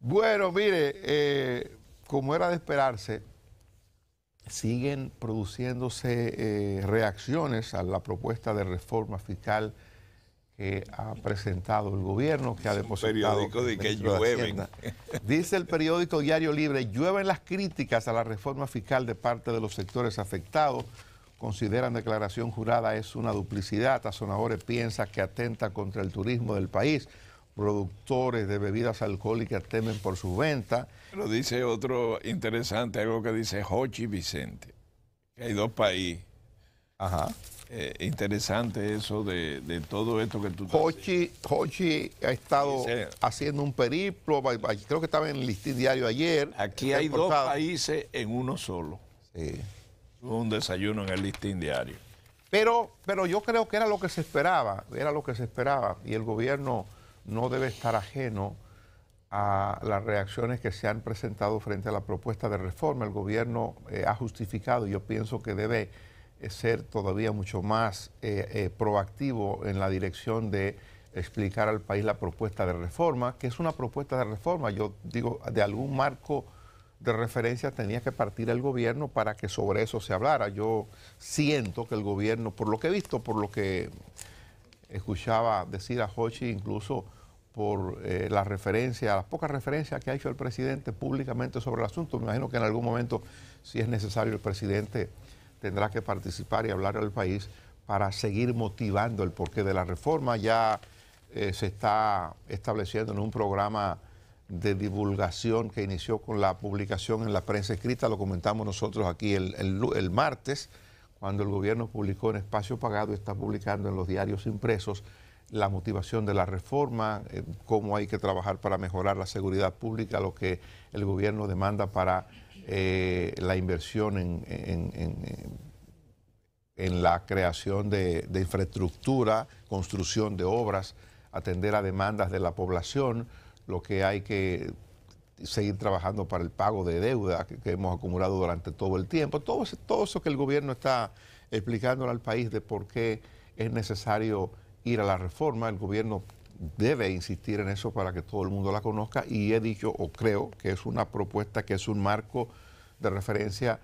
Bueno, mire, eh, como era de esperarse, siguen produciéndose eh, reacciones a la propuesta de reforma fiscal que ha presentado el gobierno, que ha depositado. Un periódico de que llueven. Dice el periódico Diario Libre, llueven las críticas a la reforma fiscal de parte de los sectores afectados. Consideran declaración jurada es una duplicidad. a sonadores piensa que atenta contra el turismo del país productores de bebidas alcohólicas temen por su venta. Pero dice otro interesante, algo que dice Hochi Vicente. hay dos países. Ajá. Eh, interesante eso de, todo esto que tú Hochi, Hochi ha estado haciendo un periplo, creo que estaba en el listín diario ayer. Aquí hay dos países en uno solo. Sí. Un desayuno en el listín diario. Pero, pero yo creo que era lo que se esperaba, era lo que se esperaba. Y el gobierno no debe estar ajeno a las reacciones que se han presentado frente a la propuesta de reforma. El gobierno eh, ha justificado, yo pienso que debe eh, ser todavía mucho más eh, proactivo en la dirección de explicar al país la propuesta de reforma, que es una propuesta de reforma. Yo digo, de algún marco de referencia tenía que partir el gobierno para que sobre eso se hablara. Yo siento que el gobierno, por lo que he visto, por lo que escuchaba decir a Hochi, incluso por eh, la referencia, las pocas referencias que ha hecho el presidente públicamente sobre el asunto. Me imagino que en algún momento, si es necesario, el presidente tendrá que participar y hablar al país para seguir motivando el porqué de la reforma. Ya eh, se está estableciendo en un programa de divulgación que inició con la publicación en la prensa escrita, lo comentamos nosotros aquí el martes, cuando el gobierno publicó en espacio pagado y está publicando en los diarios impresos la motivación de la reforma, eh, cómo hay que trabajar para mejorar la seguridad pública, lo que el gobierno demanda para eh, la inversión en, la creación de, infraestructura, construcción de obras, atender a demandas de la población, lo que hay que seguir trabajando para el pago de deuda que, hemos acumulado durante todo el tiempo. Todo, todo eso que el gobierno está explicándole al país de por qué es necesario ir a la reforma, el gobierno debe insistir en eso para que todo el mundo la conozca y he dicho o creo que es una propuesta que es un marco de referencia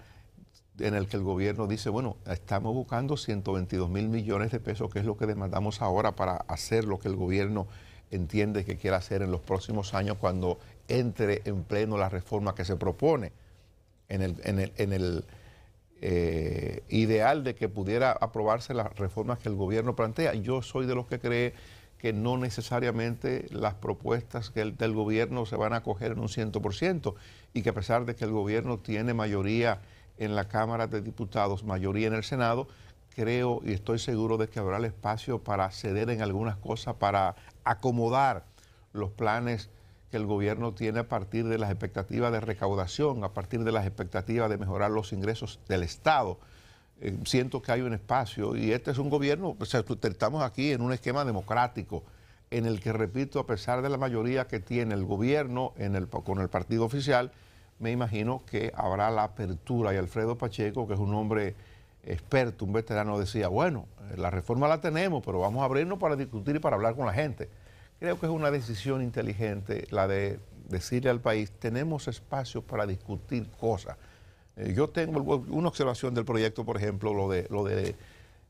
en el que el gobierno dice, bueno, estamos buscando 122 mil millones de pesos, que es lo que demandamos ahora para hacer lo que el gobierno entiende que quiere hacer en los próximos años cuando entre en pleno la reforma que se propone en el, en el eh, ideal de que pudiera aprobarse las reformas que el gobierno plantea. Yo soy de los que cree que no necesariamente las propuestas del gobierno se van a acoger en un 100% y que a pesar de que el gobierno tiene mayoría en la Cámara de Diputados, mayoría en el Senado, creo y estoy seguro de que habrá el espacio para ceder en algunas cosas, para acomodar los planes que el gobierno tiene a partir de las expectativas de recaudación, a partir de las expectativas de mejorar los ingresos del Estado. Eh, siento que hay un espacio y este es un gobierno, estamos aquí en un esquema democrático en el que, repito, a pesar de la mayoría que tiene el gobierno con el partido oficial, me imagino que habrá la apertura y Alfredo Pacheco, que es un hombre experto, un veterano, decía, bueno, eh, la reforma la tenemos, pero vamos a abrirnos para discutir y para hablar con la gente. Creo que es una decisión inteligente la de decirle al país, tenemos espacio para discutir cosas. Eh, yo tengo una observación del proyecto, por ejemplo, lo de, lo de,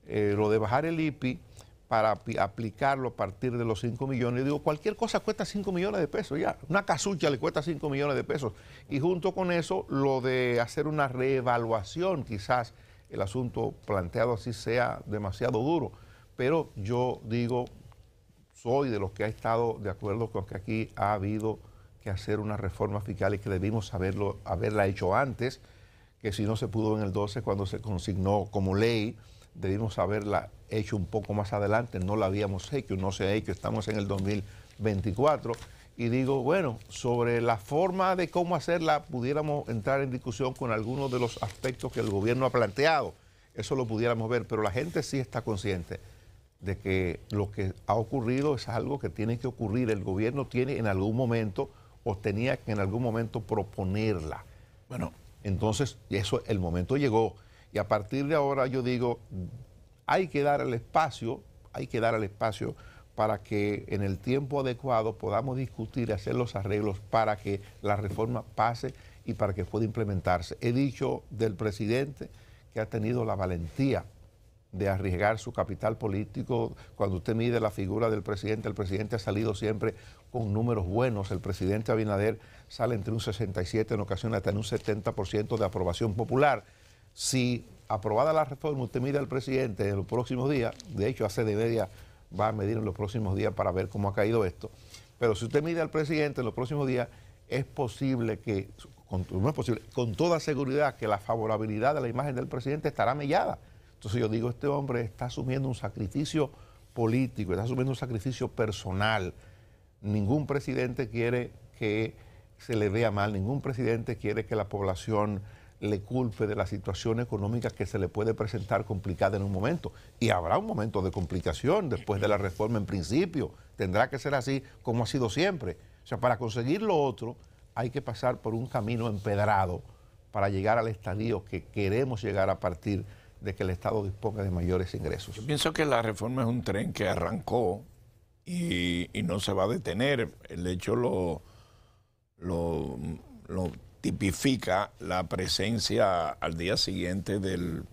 eh, lo de bajar el IPI para aplicarlo a partir de los 5 millones. Yo digo, cualquier cosa cuesta 5 millones de pesos, ya. Una casucha le cuesta 5 millones de pesos. Y junto con eso, lo de hacer una reevaluación, quizás el asunto planteado así sea demasiado duro. Pero yo digo, soy de los que ha estado de acuerdo con que aquí ha habido que hacer una reforma fiscal y que debimos haberla hecho antes, que si no se pudo en el 12 cuando se consignó como ley, debimos haberla hecho un poco más adelante, no la habíamos hecho, no se ha hecho, estamos en el 2024. Y digo, bueno, sobre la forma de cómo hacerla, pudiéramos entrar en discusión con algunos de los aspectos que el gobierno ha planteado. Eso lo pudiéramos ver, pero la gente sí está consciente de que lo que ha ocurrido es algo que tiene que ocurrir. El gobierno tiene en algún momento o tenía que en algún momento proponerla. Bueno, entonces eso el momento llegó y a partir de ahora yo digo hay que dar el espacio, hay que dar el espacio para que en el tiempo adecuado podamos discutir y hacer los arreglos para que la reforma pase y para que pueda implementarse. He dicho del presidente que ha tenido la valentía de arriesgar su capital político. Cuando usted mide la figura del presidente, el presidente ha salido siempre con números buenos. El presidente Abinader sale entre un 67, en ocasiones hasta en un 70% de aprobación popular. Si aprobada la reforma, usted mide al presidente en los próximos días, de hecho hace de media va a medir en los próximos días para ver cómo ha caído esto. Pero si usted mide al presidente en los próximos días, es posible que, con, no es posible, con toda seguridad que la favorabilidad de la imagen del presidente estará mellada. Entonces yo digo, este hombre está asumiendo un sacrificio político, está asumiendo un sacrificio personal. Ningún presidente quiere que se le vea mal, ningún presidente quiere que la población le culpe de la situación económica que se le puede presentar complicada en un momento. Y habrá un momento de complicación después de la reforma en principio. Tendrá que ser así como ha sido siempre. O sea, para conseguir lo otro hay que pasar por un camino empedrado para llegar al estadio que queremos llegar a partir de que el Estado disponga de mayores ingresos. Yo pienso que la reforma es un tren que arrancó y, no se va a detener. El hecho lo, lo, tipifica la presencia al día siguiente del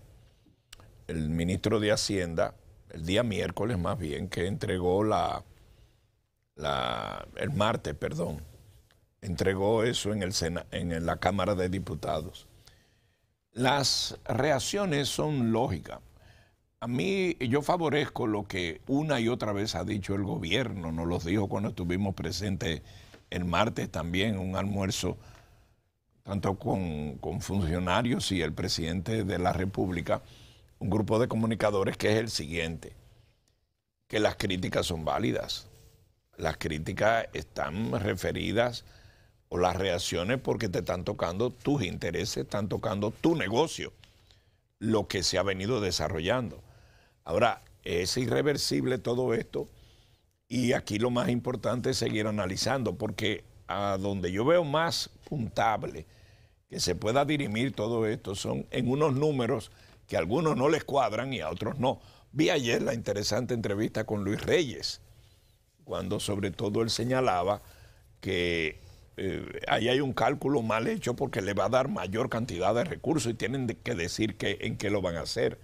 el ministro de Hacienda, el día miércoles más bien, que entregó la, el martes, perdón, entregó eso en, el en la Cámara de Diputados. Las reacciones son lógicas. A mí yo favorezco lo que una y otra vez ha dicho el gobierno, nos lo dijo cuando estuvimos presentes el martes también, un almuerzo tanto con, con, funcionarios y el presidente de la República, un grupo de comunicadores que es el siguiente, que las críticas son válidas, las críticas están referidas o las reacciones porque te están tocando tus intereses, están tocando tu negocio, lo que se ha venido desarrollando. Ahora, es irreversible todo esto y aquí lo más importante es seguir analizando porque a donde yo veo más puntable que se pueda dirimir todo esto son en unos números que a algunos no les cuadran y a otros no. Vi ayer la interesante entrevista con Luis Reyes, cuando sobre todo él señalaba que eh, ahí hay un cálculo mal hecho porque le va a dar mayor cantidad de recursos y tienen que decir que, en qué lo van a hacer.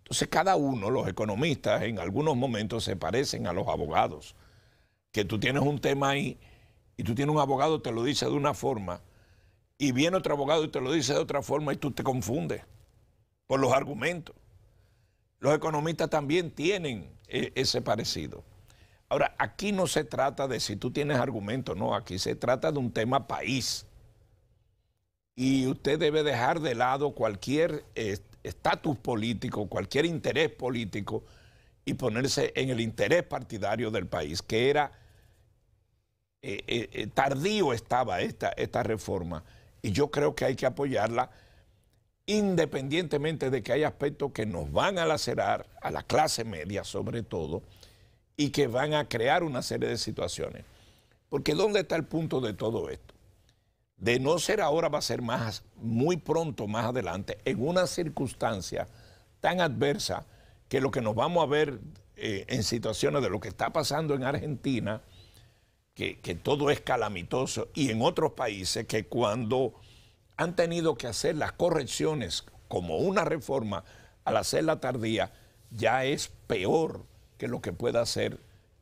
Entonces cada uno, los economistas, en algunos momentos se parecen a los abogados, que tú tienes un tema ahí y tú tienes un abogado, te lo dice de una forma, y viene otro abogado y te lo dice de otra forma y tú te confundes por los argumentos. Los economistas también tienen eh, ese parecido. Ahora, aquí no se trata de si tú tienes argumentos, no, aquí se trata de un tema país. Y usted debe dejar de lado cualquier eh, estatus político, cualquier interés político y ponerse en el interés partidario del país, que era eh, eh, tardío estaba esta, esta reforma. Y yo creo que hay que apoyarla independientemente de que hay aspectos que nos van a lacerar, a la clase media sobre todo, y que van a crear una serie de situaciones. Porque ¿dónde está el punto de todo esto? De no ser ahora va a ser más, muy pronto, más adelante, en una circunstancia tan adversa que lo que nos vamos a ver eh, en situaciones de lo que está pasando en Argentina, que, que, todo es calamitoso, y en otros países que cuando han tenido que hacer las correcciones como una reforma, al hacerla tardía, ya es peor que lo que pueda hacer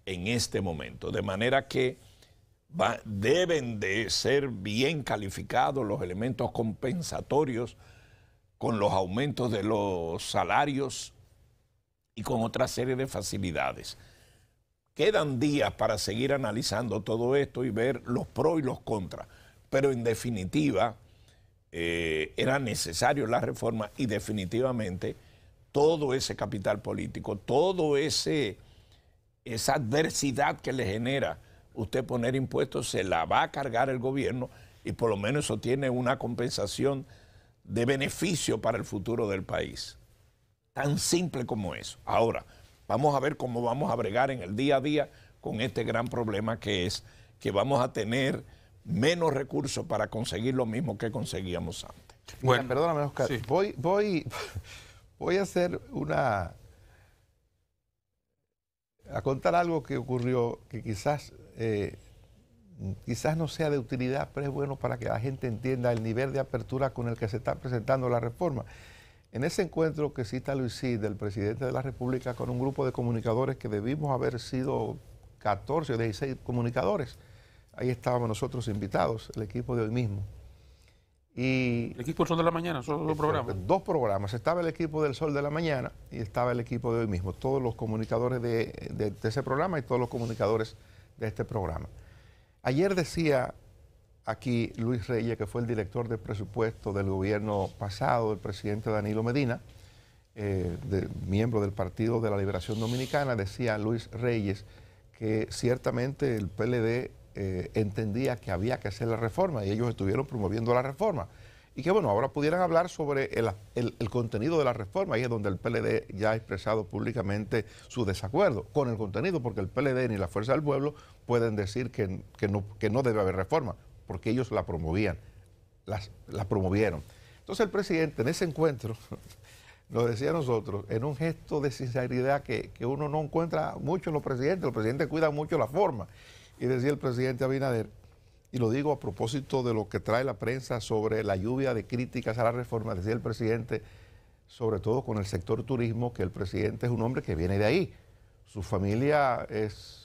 en este momento. De manera que deben de ser bien calificados los elementos compensatorios con los aumentos de los salarios y con otra serie de facilidades. Quedan días para seguir analizando todo esto y ver los pros y los contras, pero en definitiva eh, era necesario la reforma y definitivamente todo ese capital político, todo ese esa adversidad que le genera usted poner impuestos se la va a cargar el gobierno y por lo menos eso tiene una compensación de beneficio para el futuro del país. Tan simple como eso. Ahora, vamos a ver cómo vamos a bregar en el día a día con este gran problema que es que vamos a tener menos recursos para conseguir lo mismo que conseguíamos antes. Bueno, perdóname, Oscar. Voy, voy. Voy a hacer una. a contar algo que ocurrió que quizás. Eh, quizás no sea de utilidad, pero es bueno para que la gente entienda el nivel de apertura con el que se está presentando la reforma. En ese encuentro que cita Cid, del presidente de la República, con un grupo de comunicadores que debimos haber sido 14 o 16 comunicadores, ahí estábamos nosotros invitados, el equipo de hoy mismo. Y el equipo del Sol de la Mañana, son dos programas. Dos programas. Estaba el equipo del Sol de la Mañana y estaba el equipo de hoy mismo. Todos los comunicadores de, ese programa y todos los comunicadores de este programa. Ayer decía aquí Luis Reyes, que fue el director de presupuesto del gobierno pasado, el presidente Danilo Medina, eh, miembro del Partido de la Liberación Dominicana, decía Luis Reyes que ciertamente el PLD eh, entendía que había que hacer la reforma y ellos estuvieron promoviendo la reforma. Y que bueno, ahora pudieran hablar sobre el, contenido de la reforma, ahí es donde el PLD ya ha expresado públicamente su desacuerdo con el contenido, porque el PLD ni la Fuerza del Pueblo pueden decir que, no, debe haber reforma, porque ellos la promovían, las, la promovieron. Entonces el presidente en ese encuentro nos decía a nosotros, en un gesto de sinceridad que, que, uno no encuentra mucho en los presidentes, los presidentes cuidan mucho la forma. Y decía el presidente Abinader, y lo digo a propósito de lo que trae la prensa sobre la lluvia de críticas a la reforma, decía el presidente, sobre todo con el sector turismo, que el presidente es un hombre que viene de ahí. Su familia es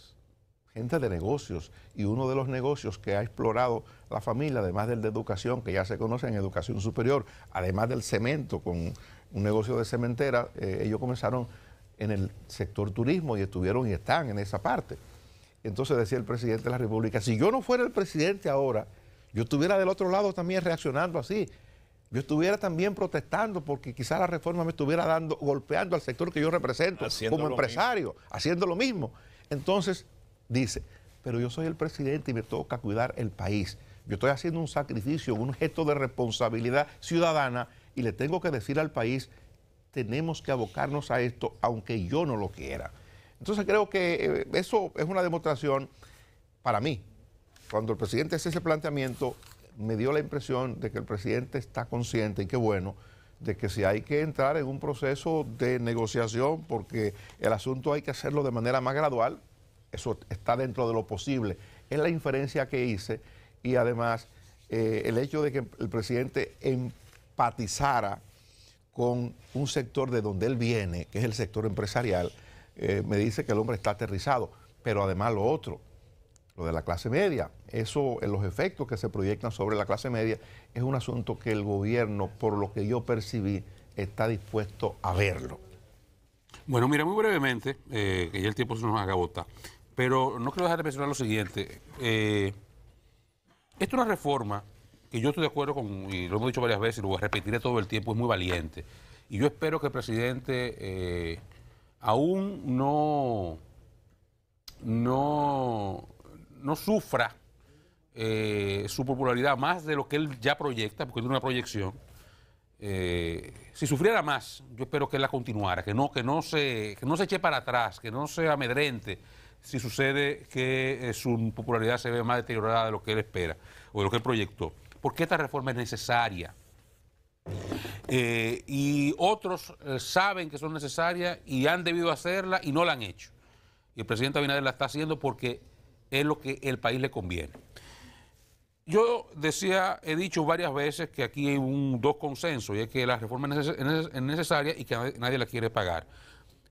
gente de negocios y uno de los negocios que ha explorado la familia, además del de educación, que ya se conoce en educación superior, además del cemento, con un negocio de cementera, eh, ellos comenzaron en el sector turismo y estuvieron y están en esa parte. Entonces decía el presidente de la República, si yo no fuera el presidente ahora, yo estuviera del otro lado también reaccionando así. Yo estuviera también protestando porque quizá la reforma me estuviera dando, golpeando al sector que yo represento como empresario, haciendo lo mismo. Entonces, dice, pero yo soy el presidente y me toca cuidar el país. Yo estoy haciendo un sacrificio, un gesto de responsabilidad ciudadana y le tengo que decir al país, tenemos que abocarnos a esto aunque yo no lo quiera. Entonces creo que eh, eso es una demostración para mí. Cuando el presidente hace ese planteamiento, me dio la impresión de que el presidente está consciente, y qué bueno, de que si hay que entrar en un proceso de negociación, porque el asunto hay que hacerlo de manera más gradual, eso está dentro de lo posible. Es la inferencia que hice y además eh, el hecho de que el presidente empatizara con un sector de donde él viene, que es el sector empresarial, eh, me dice que el hombre está aterrizado. Pero además lo otro, lo de la clase media, eso, eh, los efectos que se proyectan sobre la clase media, es un asunto que el gobierno, por lo que yo percibí, está dispuesto a verlo. Bueno, mira, muy brevemente, eh, que ya el tiempo se nos agota, pero no quiero dejar de mencionar lo siguiente. Esta es una reforma que yo estoy de acuerdo con, y lo hemos dicho varias veces, y lo repetiré todo el tiempo, es muy valiente. Y yo espero que el presidente aún no, no, no sufra eh, su popularidad más de lo que él ya proyecta, porque tiene una proyección. Eh, si sufriera más, yo espero que él la continuara, que no, que no, se, no se eche para atrás, que no sea amedrente si sucede que eh, su popularidad se ve más deteriorada de lo que él espera o de lo que él proyectó. Porque esta reforma es necesaria. Eh, y otros eh, saben que son necesarias y han debido hacerla y no la han hecho. Y el presidente Abinader la está haciendo porque es lo que el país le conviene. Yo decía, he dicho varias veces que aquí hay un, dos consensos, y es que la reforma es, necesaria y que nadie la quiere pagar.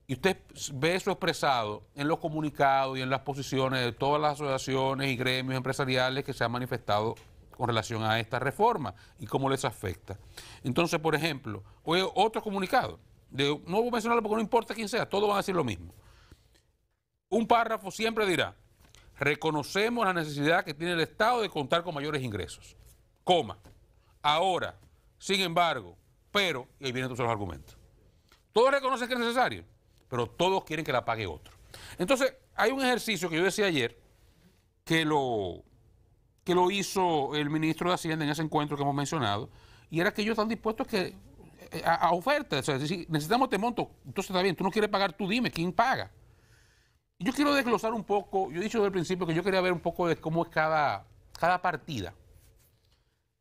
Y usted ve eso expresado en los comunicados y en las posiciones de todas las asociaciones y gremios empresariales que se han manifestado con relación a esta reforma y cómo les afecta. Entonces, por ejemplo, otro comunicado, de, no voy a mencionarlo porque no importa quién sea, todos van a decir lo mismo. Un párrafo siempre dirá, reconocemos la necesidad que tiene el Estado de contar con mayores ingresos. Coma. Ahora, sin embargo, pero, y ahí vienen todos los argumentos. Todos reconocen que es necesario, pero todos quieren que la pague otro. Entonces, hay un ejercicio que yo decía ayer que lo, que lo hizo el ministro de Hacienda en ese encuentro que hemos mencionado, y era que ellos están dispuestos eh, a, ofertas, necesitamos este monto, entonces está bien, tú no quieres pagar, tú dime, ¿quién paga? Yo quiero desglosar un poco, yo he dicho desde el principio que yo quería ver un poco de cómo es cada, cada partida.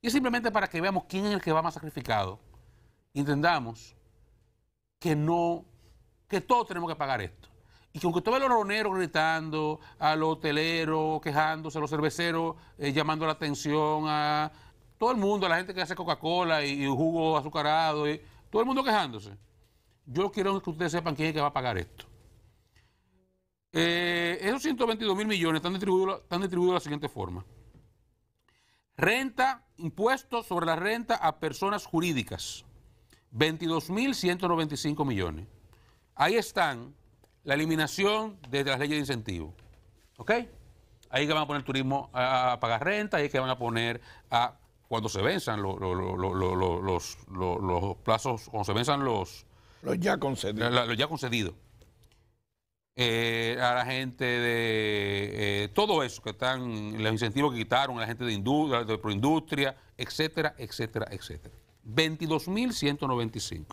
Y es simplemente para que veamos quién es el que va más sacrificado. Entendamos que no, que todos tenemos que pagar esto. Y que aunque usted ve a los roneros gritando, a los hoteleros quejándose, a los cerveceros eh, llamando la atención, a todo el mundo, a la gente que hace Coca-Cola y, jugo azucarado, y, todo el mundo quejándose. Yo quiero que ustedes sepan quién es que va a pagar esto. Eh, esos 122 mil millones están distribuidos, están distribuidos de la siguiente forma. Renta, impuestos sobre la renta a personas jurídicas, 22.195 millones. Ahí están la eliminación de las leyes de incentivo. ¿Ok? Ahí que van a poner turismo a, pagar renta, ahí que van a poner a cuando se venzan los, plazos, cuando se venzan los... Los ya concedidos. ya concedidos. Eh, a la gente de eh, todo eso que están, los incentivos que quitaron, a la gente de, de proindustria, etcétera, etcétera, etcétera. 22.195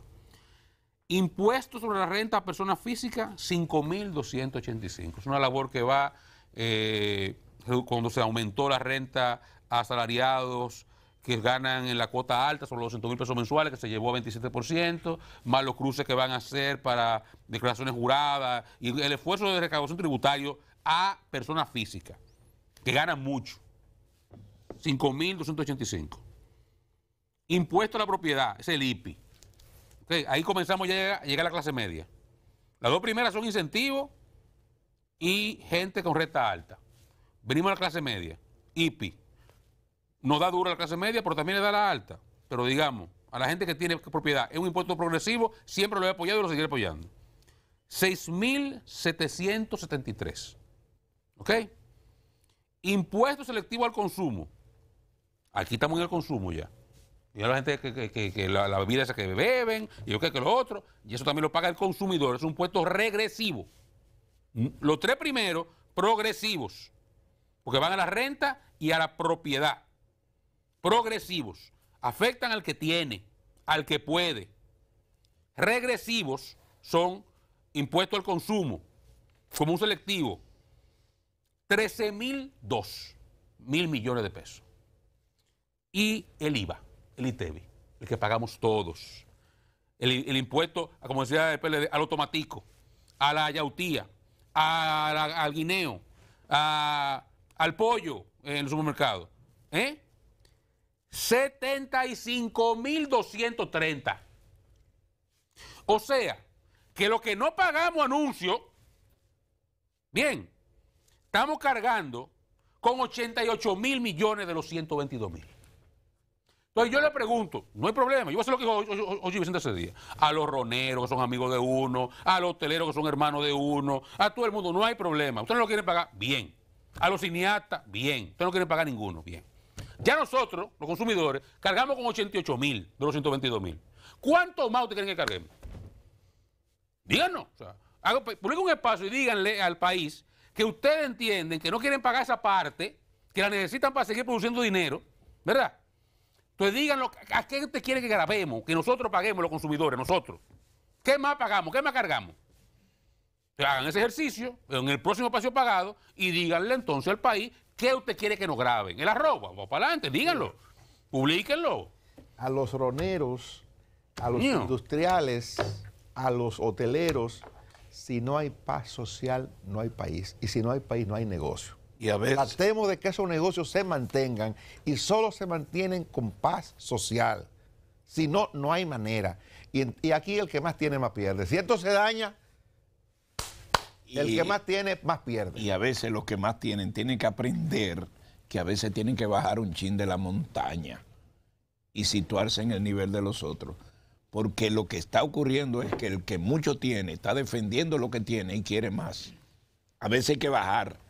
impuesto sobre la renta a personas físicas, 5.285. Es una labor que va, eh, cuando se aumentó la renta a asalariados que ganan en la cuota alta sobre los 200.000 mil pesos mensuales, que se llevó a 27%, más los cruces que van a hacer para declaraciones juradas y el esfuerzo de recaudación tributario a personas físicas, que ganan mucho, 5.285. Impuesto a la propiedad, es el IPI ahí comenzamos ya a llegar, a la clase media. Las dos primeras son incentivos y gente con renta alta. Venimos a la clase media, IPI. No da dura la clase media, pero también le da la alta. Pero digamos, a la gente que tiene propiedad, es un impuesto progresivo, siempre lo he apoyado y lo seguiré apoyando. 6.773. ¿Ok? Impuesto selectivo al consumo. Aquí estamos en el consumo ya. Y a la gente que, que, la, bebida esa que beben, y yo que, que lo otro, y eso también lo paga el consumidor, es un impuesto regresivo. Mm. Los tres primeros, progresivos, porque van a la renta y a la propiedad. Progresivos, afectan al que tiene, al que puede. Regresivos son impuesto al consumo, como un selectivo. 13.002 mil millones de pesos. Y el IVA el ITEBI, e el que pagamos todos. El, impuesto, como decía el PLD, al automático a la yautía, al guineo, al pollo en el supermercado. ¿Eh? 75.230. O sea, que lo que no pagamos anuncio, bien, estamos cargando con 88 mil millones de los 122 mil. Entonces yo le pregunto, no hay problema, yo voy a lo que dijo Ocho Vicente ese día, a los roneros que son amigos de uno, a los hoteleros que son hermanos de uno, a todo el mundo, no hay problema. ¿ustedes no lo quieren pagar, bien. A los cineastas, bien. Usted no quieren pagar ninguno, bien. Ya nosotros, los consumidores, cargamos con 88 mil de los 122 mil. ¿Cuántos más ustedes quieren que carguemos? Díganos. O sea, hago, pues, un espacio y díganle al país que ustedes entienden que no quieren pagar esa parte, que la necesitan para seguir produciendo dinero, ¿verdad? Entonces díganlo, ¿a qué usted quiere que grabemos? Que nosotros paguemos los consumidores, nosotros. ¿Qué más pagamos? ¿Qué más cargamos? Hagan ese ejercicio en el próximo espacio pagado y díganle entonces al país qué usted quiere que nos graben. El arroba, va para adelante, díganlo, publíquenlo. A los roneros, a los industriales, a los hoteleros, si no hay paz social, no hay país. Y si no hay país, no hay negocio. Y a veces... Tratemos de que esos negocios se mantengan y solo se mantienen con paz social. Si no, no hay manera. Y, aquí el que más tiene más pierde. Si esto se daña, el que más tiene más pierde. Y a veces los que más tienen tienen que aprender que a veces tienen que bajar un chin de la montaña y situarse en el nivel de los otros. Porque lo que está ocurriendo es que el que mucho tiene está defendiendo lo que tiene y quiere más. A veces hay que bajar.